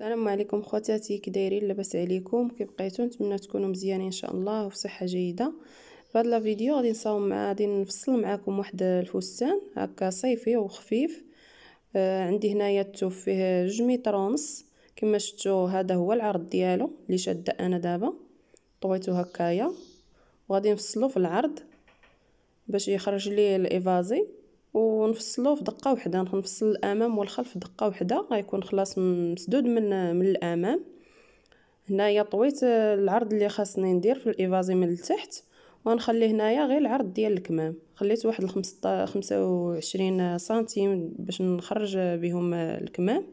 السلام عليكم خواتاتي كي دايرين لاباس عليكم كي بقيتو نتمنى تكونوا مزيانين ان شاء الله وفي صحه جيده في هاد لا فيديو غادي نصاوب مع غادي نفصل معاكم واحد الفستان هكا صيفي وخفيف آه عندي هنايا التوف فيه جوج متر ونص كما شفتوا هذا هو العرض ديالو اللي شاد انا دابا طويتو هكايا وغادي نفصلو في العرض باش يخرج لي الايفازي ونفصلو في دقه وحده نفصل الامام والخلف في دقه وحده غيكون خلاص مسدود من من الامام هنايا طويت آه، العرض اللي خاصني ندير في الايفازي من التحت ونخلي هنايا غير العرض ديال الكمام خليت واحد 25 سنتيم باش نخرج بهم الكمام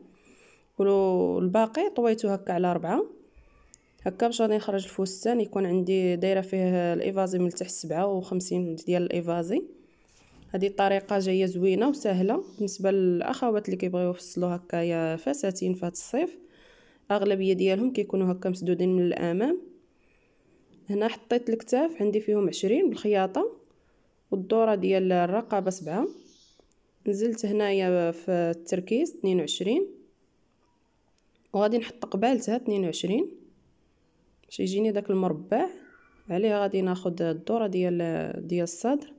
والباقي طويته هكا على ربعة هكا باش غادي نخرج الفستان يكون عندي دايره فيه الايفازي من تحت سبعة ديال الايفازي هذه الطريقه جايه زوينه وسهله بالنسبه للاخوات اللي كيبغيو يفصلوا هكايا فساتين فهاد الصيف اغلبيه ديالهم كيكونوا هكا مسدودين من الامام هنا حطيت الكتاف عندي فيهم عشرين بالخياطه والدوره ديال الرقبه سبعة نزلت هنايا في التركيز اثنين وعشرين وغادي نحط قبالتها اثنين وعشرين باش يجيني داك المربع عليه غادي ناخد الدوره ديال ديال الصدر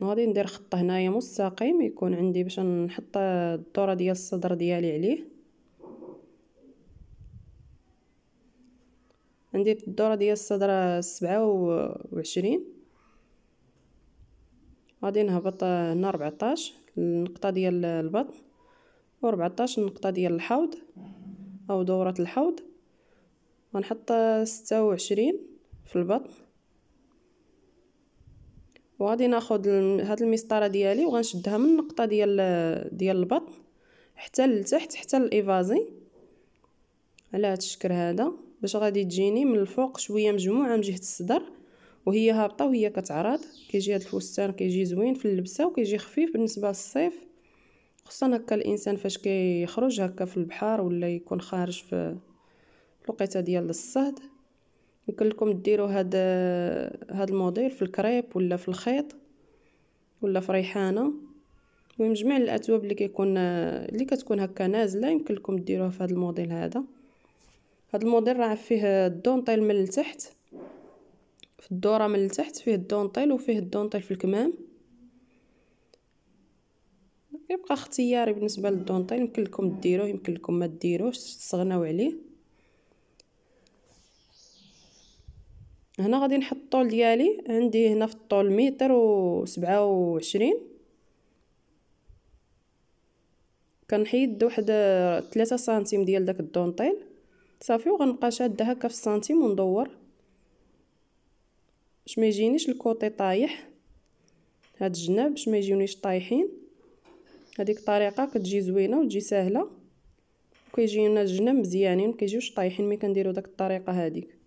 وغادي ندير خط هنايا مستقيم يكون عندي باش نحط الدوره ديال الصدر ديالي عليه عندي الدوره ديال الصدر سبعة وعشرين غادي نهبط هنا 14 النقطه ديال البطن و14 النقطه ديال الحوض او دوره الحوض غنحط ستة وعشرين في البطن وغادي ناخذ هاد المسطره ديالي وغنشدها من النقطه ديال ديال البطن حتى لتحت حتى الايفازي على هاد الشكل هذا باش غادي تجيني من الفوق شويه مجموعه من جهه الصدر وهي هابطه وهي كتعرض كيجي هاد الفستان كيجي زوين في اللبسه وكيجي خفيف بالنسبه للصيف خصوصا هكا الانسان فاش كيخرج هكا في البحر ولا يكون خارج في الوقيته ديال الصهد يمكن لكم ديروا هاد هاد الموديل في الكريب ولا في الخيط ولا في ريحانه المهم جميع الاثواب اللي كيكون اللي كتكون هكا نازله يمكن لكم ديروها في هذا الموديل هذا هذا الموديل راه فيه الدونطيل من التحت في الدوره من التحت فيه الدونطيل وفيه الدونطيل في الكمام يبقى اختياري بالنسبه للدونطيل يمكن لكم ديروه يمكن لكم ما ديروش تستغناو عليه هنا غادي نحط الطول ديالي عندي هنا في الطول متر وسبعة وعشرين كنحيد واحد ثلاثة سنتيم ديال داك الدونطيل صافي وغنبقى شاده هكا في السنتيم وندور باش ما يجينيش الكوطي طايح هاد الجناب باش ما يجيونيش طايحين هذيك الطريقه كتجي زوينه وتجي سهله كيجيونا الجناب مزيانين يعني مكيجيوش طايحين ملي كنديرو داك الطريقه هذيك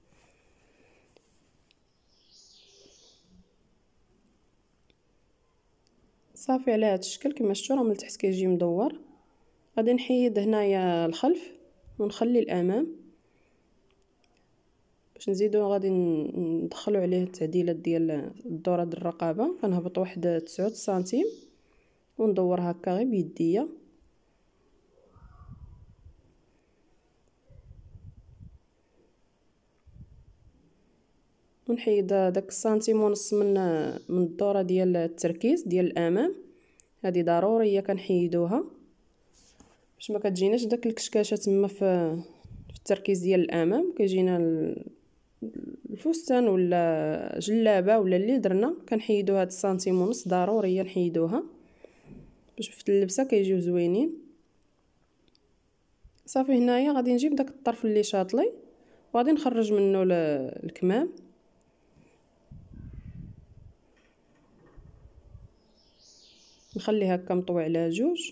صافي على هذا الشكل كما شفتوا راه من التحت كيجي مدور غادي نحيد هنايا الخلف ونخلي الامام باش نزيدو غادي ندخلو عليه التعديلات ديال الدوره ديال الرقابه كنهبط واحد 9 سنتيم وندور هكا غير بيديا ونحيد داك السنتيم ونص من من الدوره ديال التركيز ديال الامام هذه ضروريه كنحيدوها باش ما كتجيناش داك الكشكاشه تما في التركيز ديال الامام كيجينا الفستان ولا جلابه ولا اللي درنا كنحيدو هاد السنتيم ونص ضروريه نحيدوها باش في اللبسه كيجيو زوينين صافي هنايا غادي نجيب داك الطرف اللي شاطلي وغادي نخرج منه الكمام نخلي هكا مطوي على جوج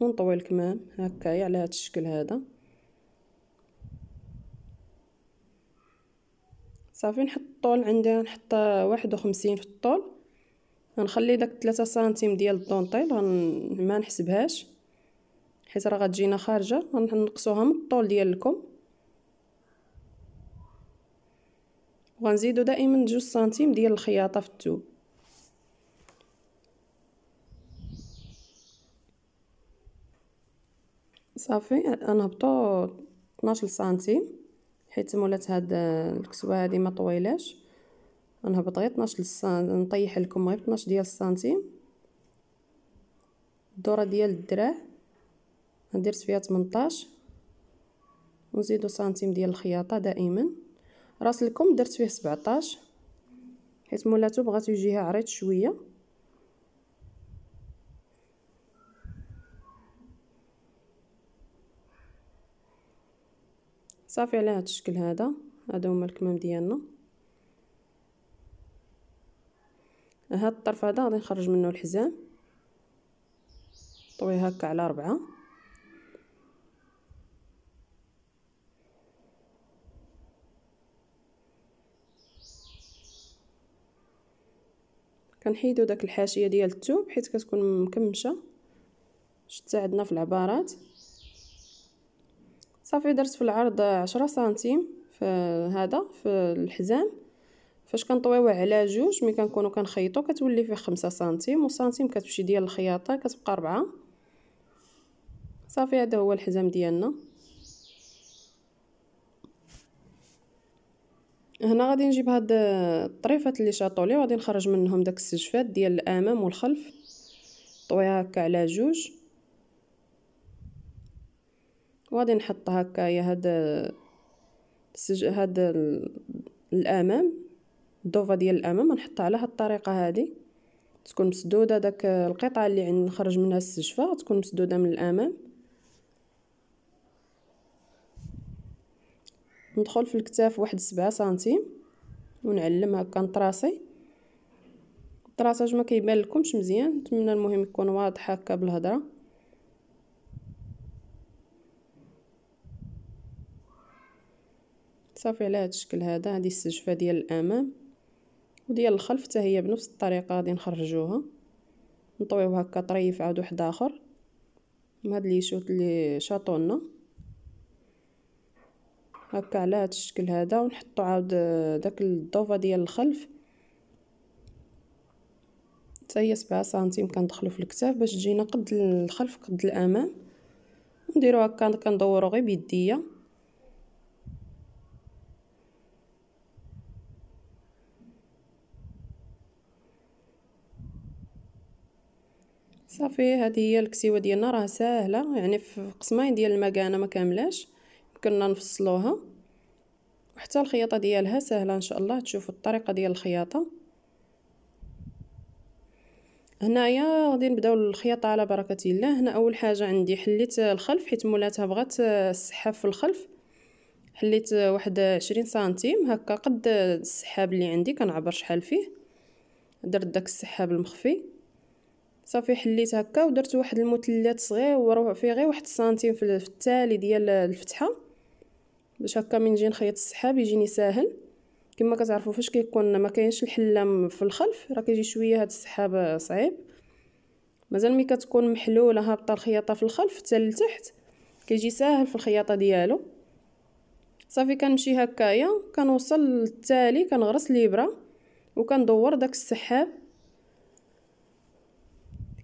ونطوي الكمام هكايا على هذا الشكل هذا صافي نحط الطول عندي نحط واحد وخمسين في الطول غنخلي داك ثلاثة سنتيم ديال الدونطيل غن... ما نحسبهاش حيت راه غتجينا خارجه غنقصوها من الطول ديالكم وغنزيدو دائما جوج سنتيم ديال الخياطه في الثوب صافي نهبطو 12 سنتيم حيت مولات هاد الكسوه هادي ما طويلاش نهبط غير 12 سنتيم نطيح لكم غير 12 ديال السنتيم الدوره ديال الدراع ندير فيها 18 ونزيدو سنتيم ديال الخياطه دائما راس الكم درت فيه 17 حيت مولاتو بغات يجيها عريض شويه صافي على هذا الشكل هذا هذا هما الكمام ديالنا هذا الطرف هذا غادي نخرج منه الحزام طوي هكا على ربعة كنحيدو داك الحاشيه ديال الثوب حيت كتكون مكمشه شتا عندنا في العبارات صافي درت في العرض عشرة سنتيم في هذا في الحزام فاش كنطويو على جوج ملي كنكونو كنخيطو كتولي فيه خمسة سنتيم وسنتيم كتمشي ديال الخياطه كتبقى ربعة صافي هذا هو الحزام ديالنا هنا غادي نجيب هاد الطريفات اللي شاطولي وغادي نخرج منهم داك السجفات ديال الامام والخلف طويها هكا على جوج وغادي نحط هكايا هذا السج... هذا الامام الدوفا ديال الامام نحطها على هاد الطريقه هذه تكون مسدوده داك القطعه اللي عند نخرج منها السجفه تكون مسدوده من الامام ندخل في الكتاف واحد سبعة سنتيم ونعلم هكا نطراسي الطراساج ما كيبان لكمش مزيان نتمنى المهم يكون واضح هكا بالهضره صافي على هذا الشكل هذا هذه السجفه ديال الامام وديال الخلف حتى هي بنفس الطريقه غادي نخرجوها نطويو هكا طريف عاد واحد اخر بهاد لي شوت اللي شاطونا هكا على هاد الشكل هذا ونحطو عاود داك الضوفه ديال الخلف حتى هي 7 سنتيم كندخلو في الكتاف باش تجينا قد الخلف قد الامام ونديرو هكا كندورو غير بيديا صافي هذه هي الكسيوه ديالنا راه ساهله يعني في قسمين ديال المكانه ما كاملاش يمكننا نفصلوها وحتى الخياطه ديالها سهله ان شاء الله تشوفوا الطريقه ديال الخياطه هنايا غادي نبداو الخياطه على بركه الله هنا اول حاجه عندي حليت الخلف حيت مولاتها بغات السحاب في الخلف حليت واحد عشرين سنتيم هكا قد السحاب اللي عندي كنعبر شحال فيه درت داك السحاب المخفي صافي حليت هكا ودرت واحد المثلث صغير فيه غير واحد السنتيم في التالي ديال الفتحه باش هكا من نجي نخيط السحاب يجيني ساهل كما كتعرفوا فاش كيكون ما كاينش الحلام في الخلف راه كيجي شويه هاد السحاب صعيب مازال ملي كتكون محلوله هابطه الخياطه في الخلف حتى لتحت كيجي ساهل في الخياطه ديالو صافي كنمشي هكايا كنوصل للتالي كنغرس ليبره وكندور داك السحاب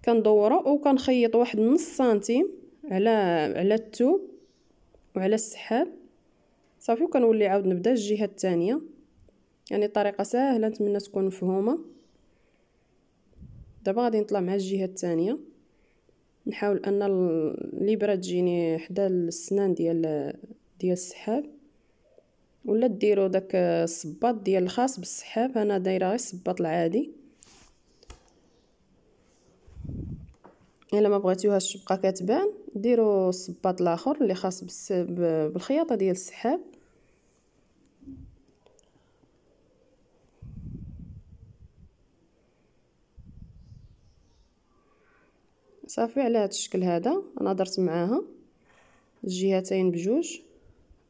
كندوره وكنخيط واحد نص سنتيم على على الثوب وعلى السحاب صافي وكنولي عاود نبدا الجهه الثانيه يعني طريقه سهله نتمنى تكون مفهومه دابا غادي نطلع مع الجهه الثانيه نحاول ان الابره تجيني حدا السنان ديال ديال السحاب ولا ديروا داك الصباط ديال الخاص بالسحاب انا دايره غير الصباط العادي الا ما بغيتيوهاش تبقى كتبان ديروا الصباط الاخر اللي خاص بالخياطه ديال السحاب صافي على هذا الشكل هذا انا درت معاها الجهتين بجوج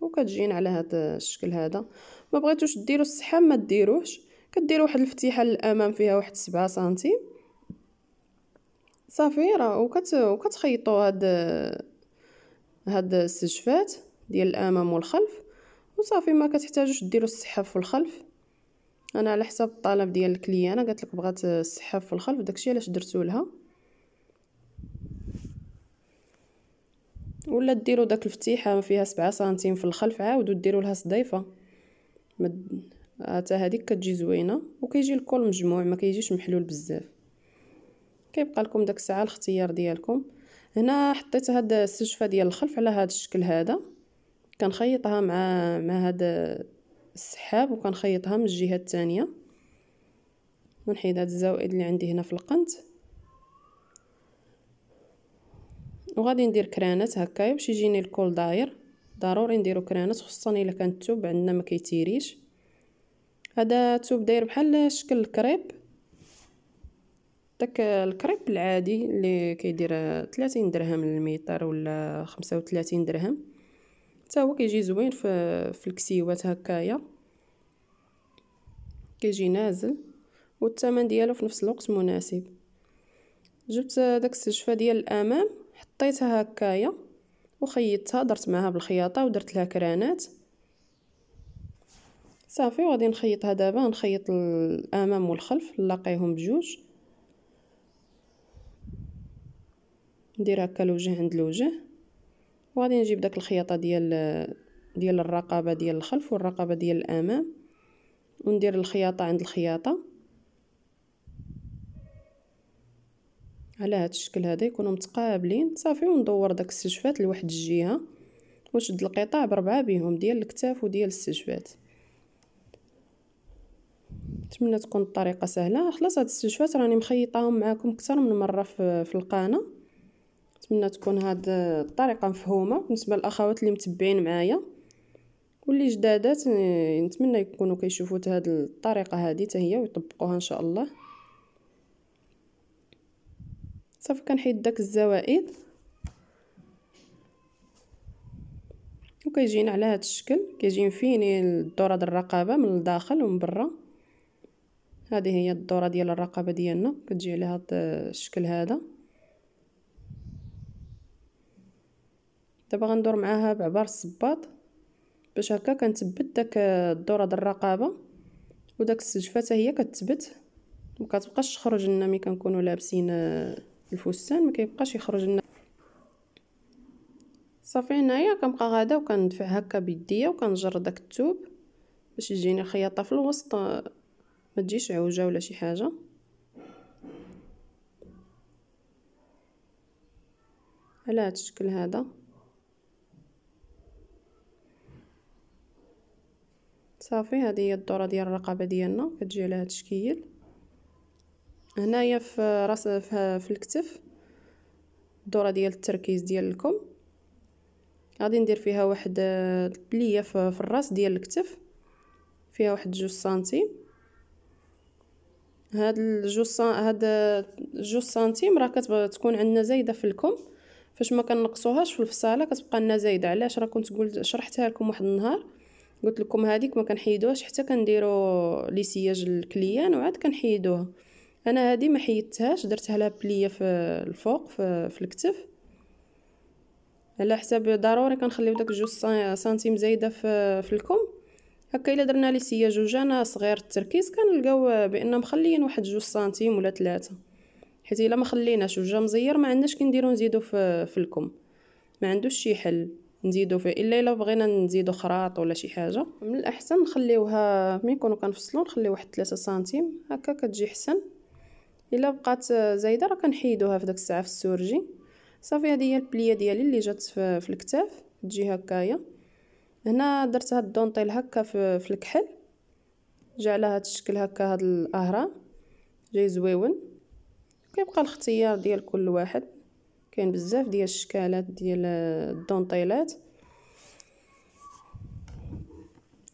وكتجين على هذا الشكل هذا ما بغيتوش ديروا السحاب ما ديروهش كديروا واحد الفتيحه للامام فيها واحد 7 سنتيم صافي راه وكت وكتخيطوا هاد هاد السجفات ديال الامام والخلف وصافي ما كتحتاجوش ديروا السحاب في الخلف انا على حساب الطلب ديال الكليانه قالت لك بغات السحاب في الخلف داكشي علاش درتو لها ولا ديروا داك الفتيحه فيها سبعة سنتيم في الخلف عاودوا ديروا لها صديفه مد... حتى هذيك كتجي زوينه وكيجي الكل مجموع ما كيجيش محلول بزاف كيبقى لكم داك الساعه الاختيار ديالكم هنا حطيت هاد السجفه ديال الخلف على هاد الشكل هذا كنخيطها مع مع هاد السحاب وكنخيطها من الجهه الثانيه ونحيد هاد الزوائد اللي عندي هنا في القنت وغادي ندير كرانات هكايا باش يجيني الكول داير ضروري نديرو كرانات خصوصا الا كان الثوب عندنا ما كيتيريش هذا ثوب داير بحال شكل الكريب داك الكريب العادي اللي كيدير 30 درهم للميطر ولا 35 درهم حتى هو كيجي زوين في في الكسيوات هكايا كيجي نازل والثمن ديالو في نفس الوقت مناسب جبت داك السجفه ديال الامام حطيتها هكايا وخيطتها درت معها بالخياطه ودرت لها كرانات صافي وغادي نخيطها دابا نخيط الامام والخلف نلاقيهم بجوج ندير هكا الوجه عند الوجه وغادي نجيب داك الخياطه ديال ديال الرقبه ديال الخلف والرقبه ديال الامام وندير الخياطه عند الخياطه على هذا الشكل هذا يكونوا متقابلين صافي وندور داك السجفات لواحد الجهه وشد القطاع بربعه بهم ديال الكتاف وديال السجفات نتمنى تكون الطريقه سهله خلاص هاد السجفات راني مخيطاهم معاكم اكثر من مره في القناه نتمنى تكون هاد الطريقه مفهومه بالنسبه للاخوات اللي متبعين معايا واللي جدادات اه، نتمنى يكونوا كيشوفوا هاد الطريقه هادي حتى هي ويطبقوها ان شاء الله صافي كنحيد داك الزوائد وكيجينا على هذا الشكل كيجي فيني الدوره ديال الرقبه من الداخل ومن برا هذه هي الدوره ديال الرقبه ديالنا كتجي على هذا الشكل هذا دابا غندور معاها بعبار الصباط باش هكا كنثبت داك الدوره د الرقابه وداك السجفه حتى هي كتثبت ما كتبقاش تخرج لنا ملي كنكونوا لابسين آه، الفستان ما كيبقاش يخرج لنا صافي هنايا كنبقى غاده وكندفع هكا بيديا وكنجر داك الثوب باش يجيني الخياطه في الوسط آه، ما تجيش عوجه ولا شي حاجه على هذا الشكل هذا صافي هذه هي الدوره ديال الرقبه ديالنا كتجي على هذا الشكل هنايا في راس في الكتف الدوره ديال التركيز ديال الكم غادي ندير فيها واحد ليه في الراس ديال الكتف فيها واحد جوج سنتيم هاد الجوج هاد جوج سنتيم راه كتكون عندنا زايده في الكم فاش ما كنقصوهاش في الفصاله كتبقى لنا زايده علاش راه كنت قلت شرحتها لكم واحد النهار قلت لكم هذيك ما كنحيدوهاش حتى كنديروا لي سياج الكليان وعاد كنحيدوها انا هذه ما حيدتهاش درتها لها بليه في الفوق في, في الكتف على حساب ضروري كنخليو داك جوج سنتيم زايده في, في الكم هكا الا درنا لي سياج وجانا صغير التركيز كنلقاو بان مخليين واحد جوج سنتيم ولا ثلاثة حيت الا ما خليناش وجا مزير ما عندناش كنديرو نزيدو في, في الكم ما عندوش شي حل نزيدو فيه الا الا بغينا نزيدو خراط ولا شي حاجه من الاحسن نخليوها ملي نكونو كنفصلو نخليو واحد 3 سنتيم هكا كتجي حسن الا بقات زايده راه كنحيدوها في داك الساعه في السورجي صافي هذه هي البليه ديالي اللي جات في, في الكتاف تجي هكايا هنا درت هاد الدونطيل هكا في, في الكحل جا على هاد الشكل هكا هاد الاهرام جاي زويون كيبقى الاختيار ديال كل واحد كاين بزاف ديال الشكالات ديال الدونطيلات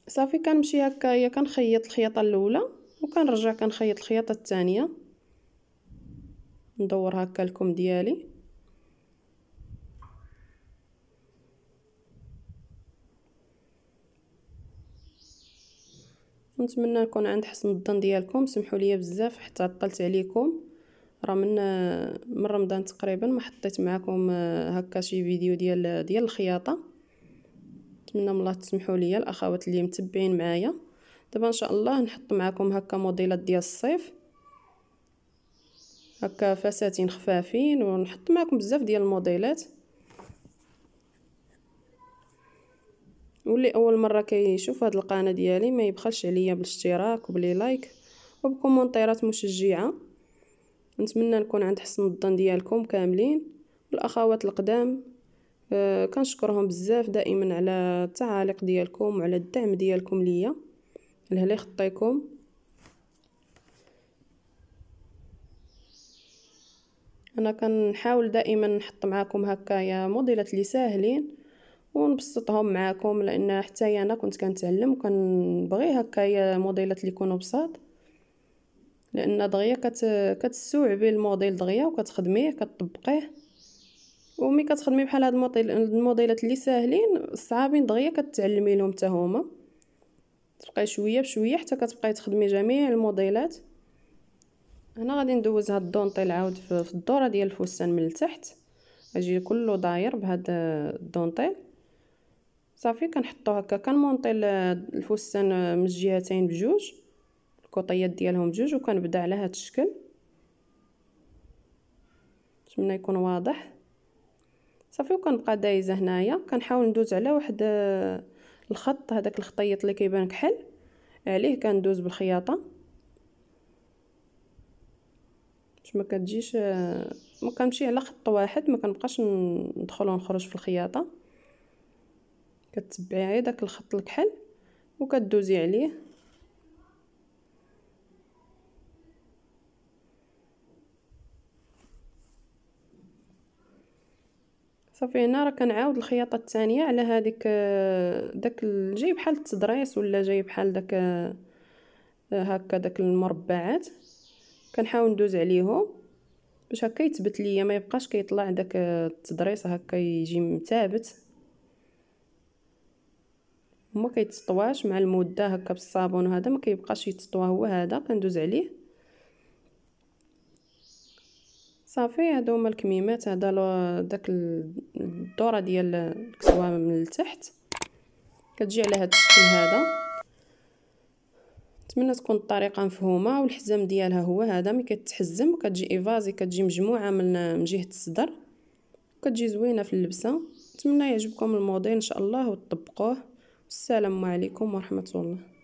صافي كنمشي هكا هي كنخيط الخياطه الاولى وكنرجع كنخيط الخياطه الثانيه ندور هكا الكم ديالي نتمنى نكون عند حسن الظن ديالكم سمحوا لي بزاف حتى عطلت عليكم راه من من رمضان تقريبا ما حطيت معكم آه، هكا شي فيديو ديال ديال الخياطه نتمنى من الله تسمحوا لي الاخوات اللي متبعين معايا دابا ان شاء الله نحط معكم هكا موديلات ديال الصيف هكا فساتين خفافين ونحط معكم بزاف ديال الموديلات واللي اول مره كيشوف هاد القناه ديالي ما يبخلش عليا بالاشتراك وبلي لايك وبكومونتيرات مشجعه نتمنى نكون عند حسن الظن ديالكم كاملين الاخوات القدام أه كنشكرهم بزاف دائما على التعاليق ديالكم وعلى الدعم ديالكم ليا لهلا خطيكم انا كنحاول دائما نحط معاكم هكايا موديلات اللي ساهلين ونبسطهم معاكم لان حتى انا كنت كنتعلم وكنبغي هكايا موديلات اللي يكونوا بساط لان دغيا كت... كتستوعبي الموديل دغيا وكتخدميه كتطبقيه ومي كتخدمي بحال هاد الموديل الموديلات اللي ساهلين صعابين دغيا كتعلمي لهم حتى هما تبقاي شويه بشويه حتى كتبقاي تخدمي جميع الموديلات هنا غادي ندوز هاد الدونطيل عاود في الدوره ديال الفستان من التحت اجي كله داير بهاد الدونطيل صافي كنحطو هكا كنمونطي الفستان من الجهتين بجوج الكوطيات ديالهم جوج وكنبدا على هذا الشكل نتمنى يكون واضح صافي وكنبقى دايزه هنايا كنحاول ندوز على واحد آه، الخط هذاك الخطيط اللي كيبان كحل عليه كندوز بالخياطه باش ما كتجيش آه، ما كنمشي على خط واحد ما كنبقاش ندخل ونخرج في الخياطه كتبعي داك الخط الكحل وكدوزي عليه صافي هنا راه كنعاود الخياطه الثانيه على هذيك آه، داك جاي بحال التضريس ولا جاي بحال داك آه، هكا داك المربعات كنحاول ندوز عليهم باش هكا يثبت ليا ما يبقاش كيطلع داك آه، التضريس هكا يجي مثابت وما كيتسطواش مع المده هكا بالصابون وهذا ما كيبقاش يتسطوا هو هذا كندوز عليه صافي هادو هما الكميمات هذا داك الدوره ديال الكسوه من التحت كتجي على هاد الشكل هذا نتمنى تكون الطريقه مفهومه والحزام ديالها هو هذا ملي كتحزم كتجي ايفازي كتجي مجموعه من من جهه الصدر كتجي زوينه في اللبسه نتمنى يعجبكم الموديل ان شاء الله وتطبقوه السلام عليكم ورحمه الله